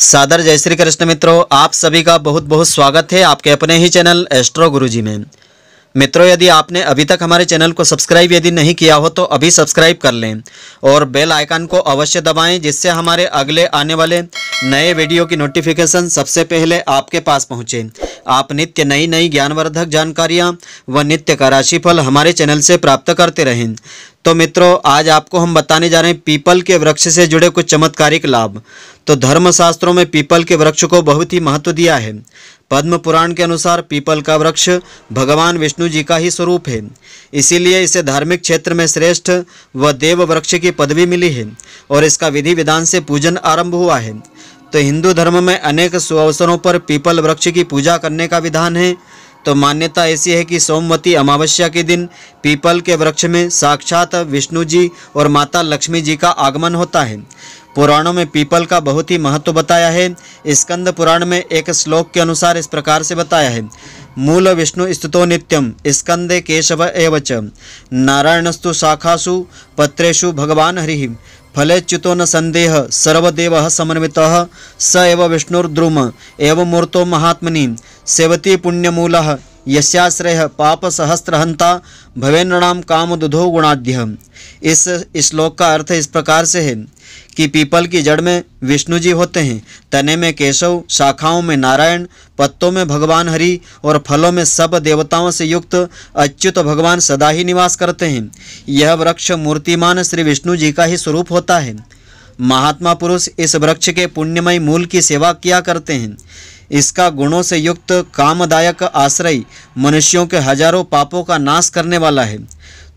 सादर जय श्री कृष्ण मित्रों आप सभी का बहुत बहुत स्वागत है आपके अपने ही चैनल एस्ट्रो गुरुजी में मित्रों यदि आपने अभी तक हमारे चैनल को सब्सक्राइब यदि नहीं किया हो तो अभी सब्सक्राइब कर लें और बेल आइकन को अवश्य दबाएं जिससे हमारे अगले आने वाले नए वीडियो की नोटिफिकेशन सबसे पहले आपके पास पहुंचे आप नित्य नई नई ज्ञानवर्धक जानकारियां व नित्य का राशिफल हमारे चैनल से प्राप्त करते रहें तो मित्रों आज आपको हम बताने जा रहे हैं पीपल के वृक्ष से जुड़े कुछ चमत्कारिक लाभ तो धर्मशास्त्रों में पीपल के वृक्ष को बहुत ही महत्व दिया है पद्म पुराण के अनुसार पीपल का वृक्ष भगवान विष्णु जी का ही स्वरूप है इसीलिए इसे धार्मिक क्षेत्र में श्रेष्ठ व देव वृक्ष की पदवी मिली है और इसका विधि विधान से पूजन आरंभ हुआ है तो हिंदू धर्म में अनेक सुअवसरों पर पीपल वृक्ष की पूजा करने का विधान है तो मान्यता ऐसी है कि सोमवती अमावस्या के दिन पीपल के वृक्ष में साक्षात विष्णु जी और माता लक्ष्मी जी का आगमन होता है पुराणों में पीपल का बहुत ही महत्व बताया है स्कंद पुराण में एक श्लोक के अनुसार इस प्रकार से बताया है मूल विष्णु स्थितो नित्यम स्कंदे केशव एवच नारायणस्तु शाखासु पत्रेषु भगवान हरि फलेच्युतो न संदेह सर्वदेव समन्वित स एव विष्णुर्द्रुम एवं मूर्तो महात्मनि सेवती पुण्यमूल यस्याश्रय पाप सहस्त्रहंता भवेन्द्रणाम काम दुधो गुणाद्य इस श्लोक का अर्थ इस प्रकार से है कि पीपल की जड़ में विष्णु जी होते हैं तने में केशव शाखाओं में नारायण पत्तों में भगवान हरि और फलों में सब देवताओं से युक्त अच्युत भगवान सदा ही निवास करते हैं यह वृक्ष मूर्तिमान श्री विष्णु जी का ही स्वरूप होता है महात्मा पुरुष इस वृक्ष के पुण्यमय मूल की सेवा किया करते हैं इसका गुणों से युक्त कामदायक आश्रय मनुष्यों के हजारों पापों का नाश करने वाला है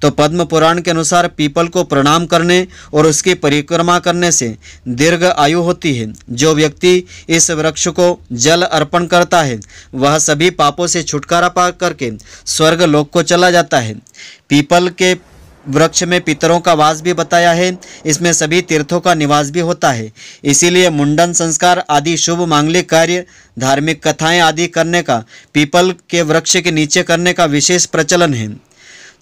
तो पद्म पुराण के अनुसार पीपल को प्रणाम करने और उसकी परिक्रमा करने से दीर्घ आयु होती है जो व्यक्ति इस वृक्ष को जल अर्पण करता है वह सभी पापों से छुटकारा पा करके स्वर्ग लोक को चला जाता है पीपल के वृक्ष में पितरों का वास भी बताया है इसमें सभी तीर्थों का निवास भी होता है इसीलिए मुंडन संस्कार आदि शुभ मांगलिक कार्य धार्मिक कथाएं आदि करने का पीपल के वृक्ष के नीचे करने का विशेष प्रचलन है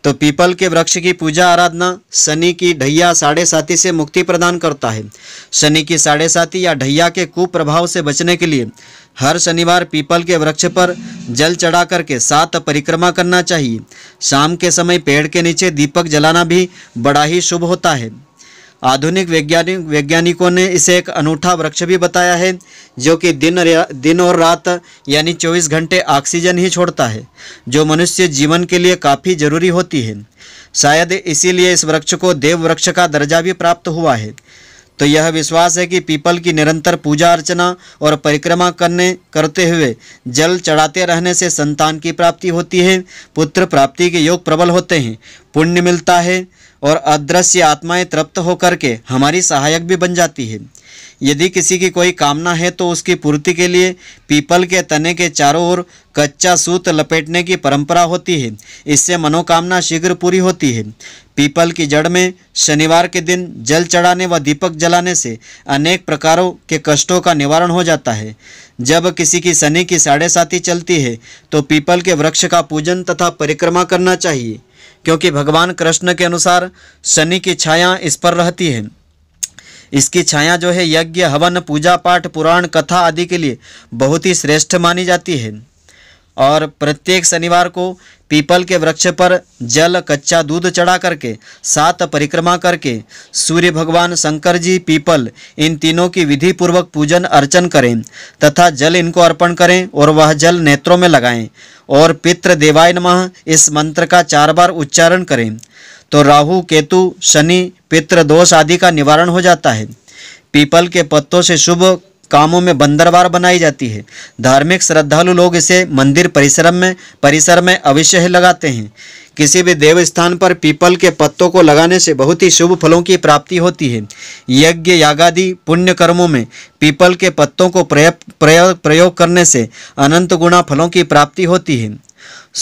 तो पीपल के वृक्ष की पूजा आराधना शनि की ढैया साढ़े साथी से मुक्ति प्रदान करता है शनि की साढ़े साथी या ढैया के कुप्रभाव से बचने के लिए हर शनिवार पीपल के वृक्ष पर जल चढ़ा करके सात परिक्रमा करना चाहिए शाम के समय पेड़ के नीचे दीपक जलाना भी बड़ा ही शुभ होता है आधुनिक वैज्ञानिक वैज्ञानिकों ने इसे एक अनूठा वृक्ष भी बताया है जो कि दिन दिन और रात यानी 24 घंटे ऑक्सीजन ही छोड़ता है जो मनुष्य जीवन के लिए काफ़ी जरूरी होती है शायद इसीलिए इस वृक्ष को देव वृक्ष का दर्जा भी प्राप्त हुआ है तो यह विश्वास है कि पीपल की निरंतर पूजा अर्चना और परिक्रमा करने करते हुए जल चढ़ाते रहने से संतान की प्राप्ति होती है पुत्र प्राप्ति के योग प्रबल होते हैं पुण्य मिलता है और अदृश्य आत्माएं तृप्त होकर के हमारी सहायक भी बन जाती है यदि किसी की कोई कामना है तो उसकी पूर्ति के लिए पीपल के तने के चारों ओर कच्चा सूत लपेटने की परंपरा होती है इससे मनोकामना शीघ्र पूरी होती है पीपल की जड़ में शनिवार के दिन जल चढ़ाने व दीपक जलाने से अनेक प्रकारों के कष्टों का निवारण हो जाता है जब किसी की शनि की साढ़े साथी चलती है तो पीपल के वृक्ष का पूजन तथा परिक्रमा करना चाहिए क्योंकि भगवान कृष्ण के अनुसार शनि की छाया इस पर रहती है इसकी छाया जो है यज्ञ हवन पूजा पाठ पुराण कथा आदि के लिए बहुत ही श्रेष्ठ मानी जाती है और प्रत्येक शनिवार को पीपल के वृक्ष पर जल कच्चा दूध चढ़ा करके सात परिक्रमा करके सूर्य भगवान शंकर जी पीपल इन तीनों की विधि पूर्वक पूजन अर्चन करें तथा जल इनको अर्पण करें और वह जल नेत्रों में लगाएं और पितृ देवाय नमः इस मंत्र का चार बार उच्चारण करें तो राहु केतु शनि पितृ दोष आदि का निवारण हो जाता है पीपल के पत्तों से शुभ कामों में बंदरवार बनाई जाती है धार्मिक श्रद्धालु लोग इसे मंदिर परिसर में परिसर में अवश्य लगाते हैं किसी भी देव स्थान पर पीपल के पत्तों को लगाने से बहुत ही शुभ फलों की प्राप्ति होती है यज्ञ यागादि पुण्य कर्मों में पीपल के पत्तों को प्रयोग प्रयोग करने से अनंत गुणा फलों की प्राप्ति होती है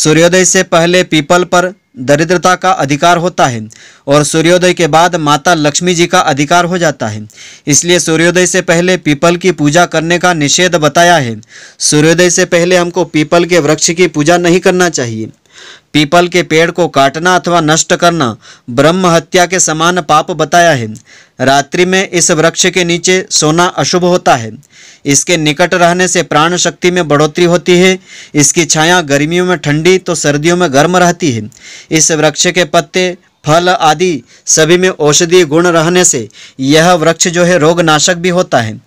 सूर्योदय से पहले पीपल पर दरिद्रता का अधिकार होता है और सूर्योदय के बाद माता लक्ष्मी जी का अधिकार हो जाता है इसलिए सूर्योदय से पहले पीपल की पूजा करने का निषेध बताया है सूर्योदय से पहले हमको पीपल के वृक्ष की पूजा नहीं करना चाहिए पीपल के पेड़ को काटना अथवा नष्ट करना ब्रह्म हत्या के समान पाप बताया है रात्रि में इस वृक्ष के नीचे सोना अशुभ होता है इसके निकट रहने से प्राण शक्ति में बढ़ोतरी होती है इसकी छाया गर्मियों में ठंडी तो सर्दियों में गर्म रहती है इस वृक्ष के पत्ते फल आदि सभी में औषधीय गुण रहने से यह वृक्ष जो है रोगनाशक भी होता है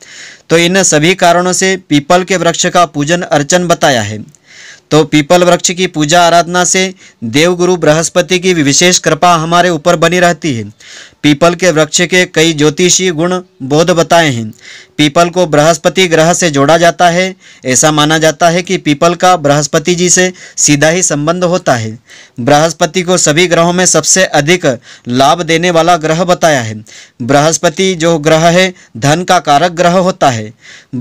तो इन सभी कारणों से पीपल के वृक्ष का पूजन अर्चन बताया है तो पीपल वृक्ष की पूजा आराधना से देवगुरु बृहस्पति की विशेष कृपा हमारे ऊपर बनी रहती है पीपल के वृक्ष के कई ज्योतिषीय गुण बोध बताए हैं पीपल को बृहस्पति ग्रह से जोड़ा जाता है ऐसा माना जाता है कि पीपल का बृहस्पति जी से सीधा ही संबंध होता है बृहस्पति को सभी ग्रहों में सबसे अधिक लाभ देने वाला ग्रह बताया है बृहस्पति जो ग्रह है धन का कारक ग्रह होता है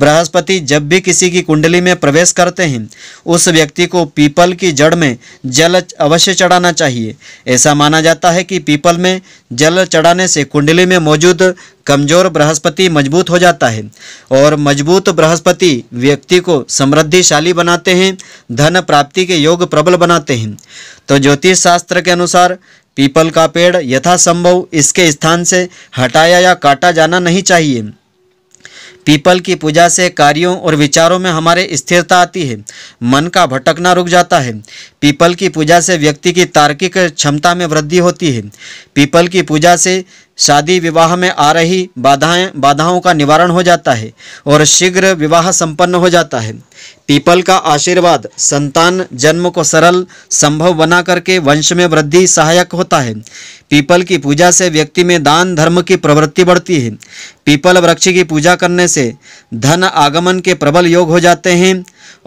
बृहस्पति जब भी किसी की कुंडली में प्रवेश करते हैं उस व्यक्ति को पीपल की जड़ में जल अवश्य चढ़ाना चाहिए ऐसा माना जाता है कि पीपल में जल चढ़ा बढ़ाने से कुंडली में मौजूद कमजोर बृहस्पति मजबूत हो जाता है और मजबूत बृहस्पति व्यक्ति को समृद्धिशाली बनाते हैं धन प्राप्ति के योग प्रबल बनाते हैं तो ज्योतिष शास्त्र के अनुसार पीपल का पेड़ यथासंभव इसके स्थान से हटाया या काटा जाना नहीं चाहिए पीपल की पूजा से कार्यों और विचारों में हमारे स्थिरता आती है मन का भटकना रुक जाता है पीपल की पूजा से व्यक्ति की तार्किक क्षमता में वृद्धि होती है पीपल की पूजा से शादी विवाह में आ रही बाधाएं बाधाओं का निवारण हो जाता है और शीघ्र विवाह संपन्न हो जाता है पीपल का आशीर्वाद संतान जन्म को सरल संभव बना करके वंश में वृद्धि सहायक होता है पीपल की पूजा से व्यक्ति में दान धर्म की प्रवृत्ति बढ़ती है पीपल वृक्ष की पूजा करने से धन आगमन के प्रबल योग हो जाते हैं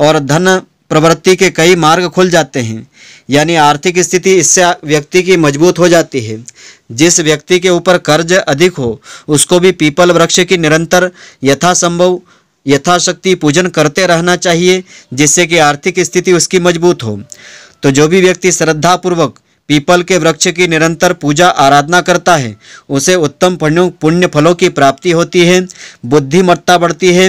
और धन प्रवृत्ति के कई मार्ग खुल जाते हैं यानी आर्थिक स्थिति इससे व्यक्ति की मजबूत हो जाती है जिस व्यक्ति के ऊपर कर्ज अधिक हो उसको भी पीपल वृक्ष की निरंतर यथासंभव यथाशक्ति पूजन करते रहना चाहिए जिससे कि आर्थिक स्थिति उसकी मजबूत हो तो जो भी व्यक्ति श्रद्धापूर्वक पीपल के वृक्ष की निरंतर पूजा आराधना करता है उसे उत्तम पुण्य फलों की प्राप्ति होती है बुद्धिमत्ता बढ़ती है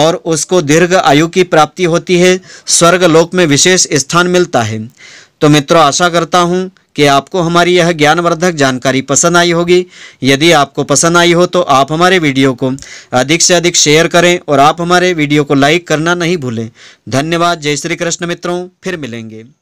और उसको दीर्घ आयु की प्राप्ति होती है स्वर्ग लोक में विशेष स्थान मिलता है तो मित्रों आशा करता हूँ कि आपको हमारी यह ज्ञानवर्धक जानकारी पसंद आई होगी यदि आपको पसंद आई हो तो आप हमारे वीडियो को अधिक से अधिक शेयर करें और आप हमारे वीडियो को लाइक करना नहीं भूलें धन्यवाद जय श्री कृष्ण मित्रों फिर मिलेंगे